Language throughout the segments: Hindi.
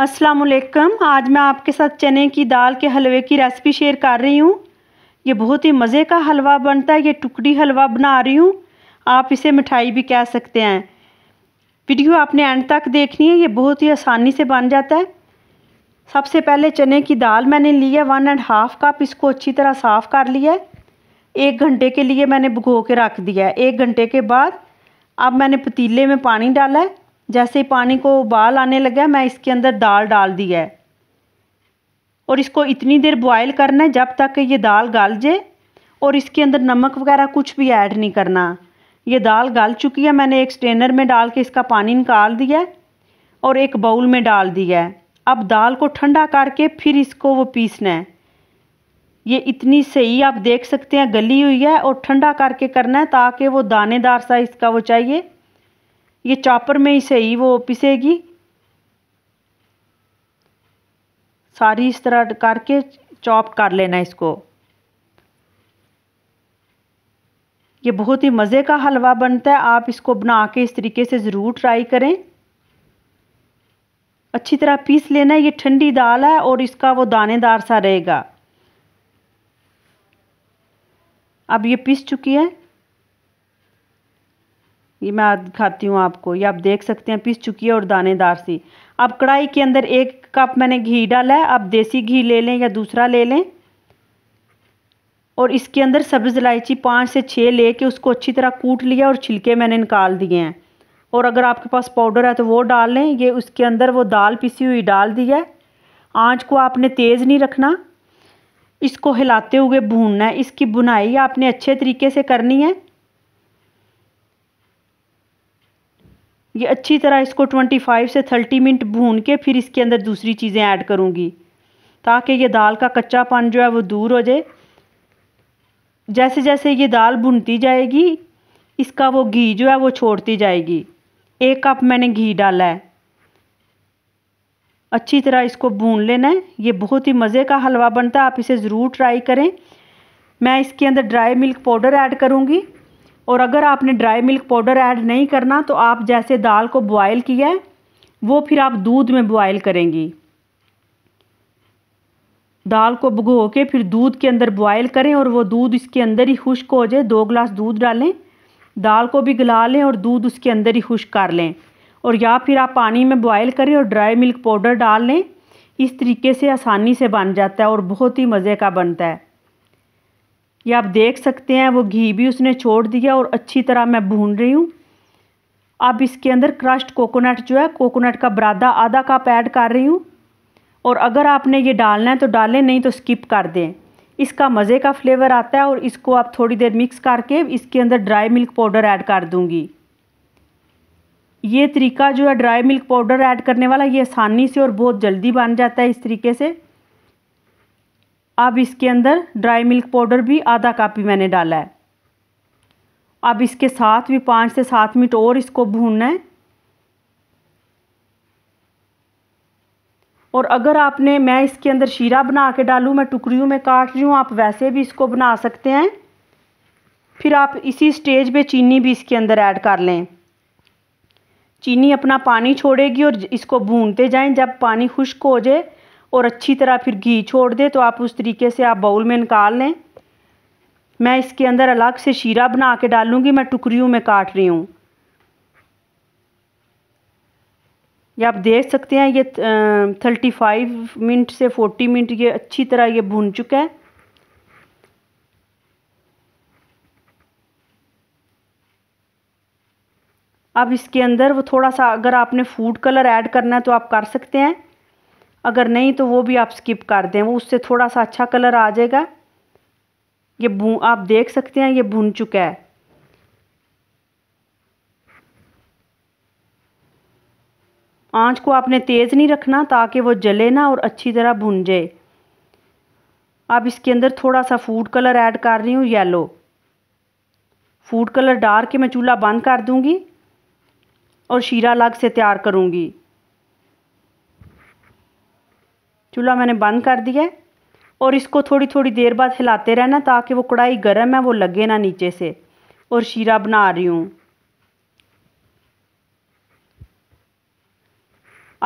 असलकम आज मैं आपके साथ चने की दाल के हलवे की रेसिपी शेयर कर रही हूँ ये बहुत ही मज़े का हलवा बनता है ये टुकड़ी हलवा बना रही हूँ आप इसे मिठाई भी कह सकते हैं वीडियो आपने एंड तक देखनी है ये बहुत ही आसानी से बन जाता है सबसे पहले चने की दाल मैंने ली है वन एंड हाफ़ कप इसको अच्छी तरह साफ़ कर लिया है एक घंटे के लिए मैंने भिगो के रख दिया है एक घंटे के बाद अब मैंने पतीले में पानी डाला है जैसे पानी को उबाल आने लगा मैं इसके अंदर दाल डाल दी है और इसको इतनी देर बॉयल करना है जब तक ये दाल गल जाए और इसके अंदर नमक वगैरह कुछ भी ऐड नहीं करना ये दाल गल चुकी है मैंने एक स्ट्रेनर में डाल के इसका पानी निकाल दिया और एक बाउल में डाल दिया है अब दाल को ठंडा करके फिर इसको वो पीसना है ये इतनी सही आप देख सकते हैं गली हुई है और ठंडा करके करना है ताकि वो दानेदार सा इसका वो चाहिए ये चॉपर में ही सही वो पिसेगी सारी इस तरह करके चॉप कर लेना इसको ये बहुत ही मज़े का हलवा बनता है आप इसको बना के इस तरीके से ज़रूर ट्राई करें अच्छी तरह पीस लेना है ये ठंडी दाल है और इसका वो दानेदार सा रहेगा अब ये पीस चुकी है ये मैं दिखाती खाती हूँ आपको ये आप देख सकते हैं पीस चुकी है और दानेदार सी अब कढ़ाई के अंदर एक कप मैंने घी डाला है आप देसी घी ले लें या दूसरा ले लें और इसके अंदर सब्ज़ इलायची पाँच से छः ले कर उसको अच्छी तरह कूट लिया और छिलके मैंने निकाल दिए हैं और अगर आपके पास पाउडर है तो वो डाल लें ये उसके अंदर वो दाल पिसी हुई डाल दी है आँच को आपने तेज़ नहीं रखना इसको हिलाते हुए भूनना है इसकी बुनाई आपने अच्छे तरीके से करनी है ये अच्छी तरह इसको 25 से 30 मिनट भून के फिर इसके अंदर दूसरी चीज़ें ऐड करूँगी ताकि ये दाल का कच्चापन जो है वो दूर हो जाए जैसे जैसे ये दाल भुनती जाएगी इसका वो घी जो है वो छोड़ती जाएगी एक कप मैंने घी डाला है अच्छी तरह इसको भून लेना है ये बहुत ही मज़े का हलवा बनता है आप इसे ज़रूर ट्राई करें मैं इसके अंदर ड्राई मिल्क पाउडर ऐड करूँगी और अगर आपने ड्राई मिल्क पाउडर ऐड नहीं करना तो आप जैसे दाल को बॉयल किया है वो फिर आप दूध में बॉयल करेंगी दाल को भगो के फिर दूध के अंदर बॉयल करें और वो दूध इसके अंदर ही खुश्क हो जाए दो गिलास दूध डालें दाल को भी गला लें और दूध उसके अंदर ही खुश्क कर लें और या फिर आप पानी में बॉयल करें और ड्राई मिल्क पाउडर डाल लें इस तरीके से आसानी से बन जाता है और बहुत ही मज़े का बनता है ये आप देख सकते हैं वो घी भी उसने छोड़ दिया और अच्छी तरह मैं भून रही हूँ अब इसके अंदर क्रश्ड कोकोनट जो है कोकोनट का बरादा आधा कप ऐड कर रही हूँ और अगर आपने ये डालना है तो डालें नहीं तो स्किप कर दें इसका मज़े का फ्लेवर आता है और इसको आप थोड़ी देर मिक्स करके इसके अंदर ड्राई मिल्क पाउडर ऐड कर दूँगी ये तरीका जो है ड्राई मिल्क पाउडर ऐड करने वाला ये आसानी से और बहुत जल्दी बन जाता है इस तरीके से अब इसके अंदर ड्राई मिल्क पाउडर भी आधा कापी मैंने डाला है अब इसके साथ भी पाँच से सात मिनट और इसको भूनना है और अगर आपने मैं इसके अंदर शीरा बना के डालूँ मैं टुकड़ियों में काट रही हूँ आप वैसे भी इसको बना सकते हैं फिर आप इसी स्टेज पे चीनी भी इसके अंदर ऐड कर लें चीनी अपना पानी छोड़ेगी और इसको भूनते जाएं जब पानी खुश्क हो जाए और अच्छी तरह फिर घी छोड़ दे तो आप उस तरीके से आप बाउल में निकाल लें मैं इसके अंदर अलग से शीरा बना के डालूँगी मैं टुकड़ियों में काट रही हूँ ये आप देख सकते हैं ये थर्टी फाइव मिनट से फोर्टी मिनट ये अच्छी तरह ये भुन चुका है अब इसके अंदर वो थोड़ा सा अगर आपने फूड कलर ऐड करना है तो आप कर सकते हैं अगर नहीं तो वो भी आप स्किप कर दें वो उससे थोड़ा सा अच्छा कलर आ जाएगा ये भू आप देख सकते हैं ये भुन चुका है आंच को आपने तेज़ नहीं रखना ताकि वो जले ना और अच्छी तरह भुन जाए अब इसके अंदर थोड़ा सा फूड कलर ऐड कर रही हूँ येलो फूड कलर डाल के मैं चूल्हा बंद कर दूँगी और शीरा अलग से तैयार करूँगी चूल्हा मैंने बंद कर दिया है और इसको थोड़ी थोड़ी देर बाद हिलाते रहना ताकि वो कढ़ाई गर्म है वो लगे ना नीचे से और शीरा बना रही हूँ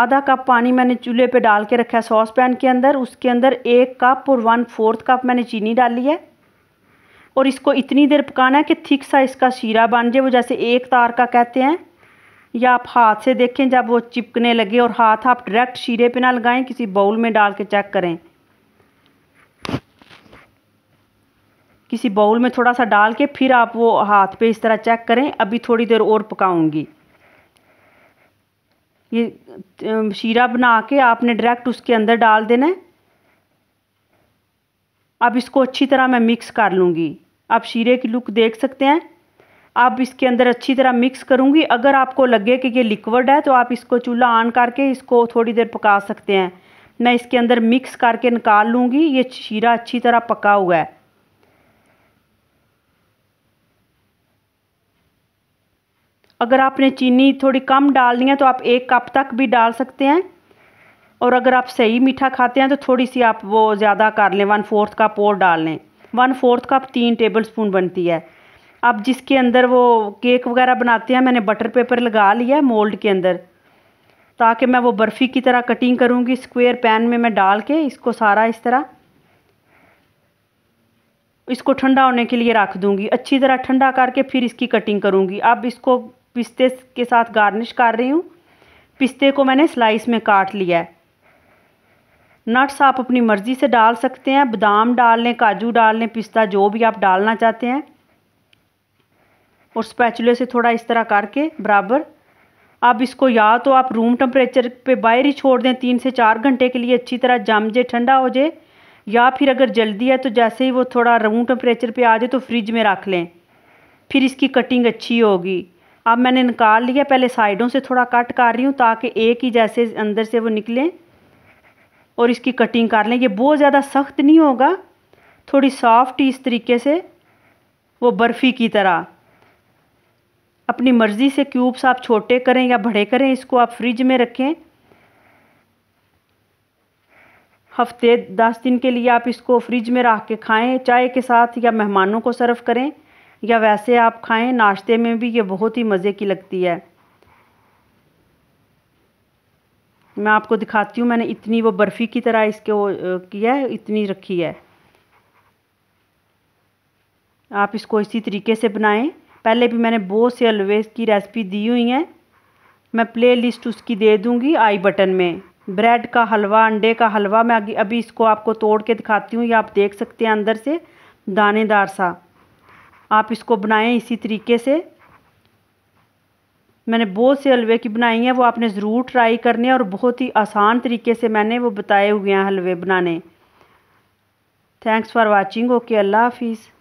आधा कप पानी मैंने चूल्हे पे डाल के रखा है सॉस पैन के अंदर उसके अंदर एक कप और वन फोर्थ कप मैंने चीनी डाली है और इसको इतनी देर पकाना है कि थिक सा इसका शीरा बन जाए वो जैसे एक तार का कहते हैं या आप हाथ से देखें जब वो चिपकने लगे और हाथ आप डायरेक्ट शीरे पे ना लगाएं किसी बाउल में डाल के चेक करें किसी बाउल में थोड़ा सा डाल के फिर आप वो हाथ पे इस तरह चेक करें अभी थोड़ी देर और पकाऊंगी ये शीरा बना के आपने डायरेक्ट उसके अंदर डाल देना है अब इसको अच्छी तरह मैं मिक्स कर लूँगी आप शीरे की लुक देख सकते हैं आप इसके अंदर अच्छी तरह मिक्स करूँगी अगर आपको लगे कि ये लिक्विड है तो आप इसको चूल्हा ऑन करके इसको थोड़ी देर पका सकते हैं मैं इसके अंदर मिक्स करके निकाल लूँगी ये शीरा अच्छी तरह पका हुआ है अगर आपने चीनी थोड़ी कम डालनी है तो आप एक कप तक भी डाल सकते हैं और अगर आप सही मीठा खाते हैं तो थोड़ी सी आप वो ज़्यादा कर लें वन फोर्थ कप और डाल लें वन फोर्थ कप तीन टेबल स्पून बनती है अब जिसके अंदर वो केक वगैरह बनाते हैं मैंने बटर पेपर लगा लिया है मोल्ड के अंदर ताकि मैं वो बर्फ़ी की तरह कटिंग करूँगी स्क्वेयर पैन में मैं डाल के इसको सारा इस तरह इसको ठंडा होने के लिए रख दूँगी अच्छी तरह ठंडा करके फिर इसकी कटिंग करूँगी अब इसको पिस्ते के साथ गार्निश कर रही हूँ पिस्ते को मैंने स्लाइस में काट लिया है नट्स आप अपनी मर्ज़ी से डाल सकते हैं बादाम डाल लें काजू डाल लें पिस्ता जो भी आप डालना चाहते हैं और स्पैचुले से थोड़ा इस तरह करके बराबर अब इसको या तो आप रूम टेम्परेचर पे बाहर ही छोड़ दें तीन से चार घंटे के लिए अच्छी तरह जम जाए ठंडा हो जाए या फिर अगर जल्दी है तो जैसे ही वो थोड़ा रूम टेम्परेचर पे आ जाए तो फ्रिज में रख लें फिर इसकी कटिंग अच्छी होगी अब मैंने निकाल लिया पहले साइडों से थोड़ा कट कर रही हूँ ताकि एक ही जैसे अंदर से वो निकलें और इसकी कटिंग कर लें ये बहुत ज़्यादा सख्त नहीं होगा थोड़ी सॉफ्ट इस तरीके से वो बर्फ़ी की तरह अपनी मर्ज़ी से क्यूब्स आप छोटे करें या बड़े करें इसको आप फ्रिज में रखें हफ्ते दस दिन के लिए आप इसको फ्रिज में रख के खाएं चाय के साथ या मेहमानों को सर्व करें या वैसे आप खाएं नाश्ते में भी ये बहुत ही मज़े की लगती है मैं आपको दिखाती हूँ मैंने इतनी वो बर्फ़ी की तरह इसके किया है इतनी रखी है आप इसको इसी तरीके से बनाएं पहले भी मैंने बहुत से हलवे की रेसिपी दी हुई हैं मैं प्ले लिस्ट उसकी दे दूँगी आई बटन में ब्रेड का हलवा अंडे का हलवा मैं अभी अभी इसको आपको तोड़ के दिखाती हूँ या आप देख सकते हैं अंदर से दानेदार सा आप इसको बनाएं इसी तरीके से मैंने बहुत से हलवे की बनाई हैं वो आपने ज़रूर ट्राई करने और बहुत ही आसान तरीके से मैंने वो बताए हुए हैं हलवे बनाने थैंक्स फॉर वॉचिंग ओके अल्लाह हाफिज़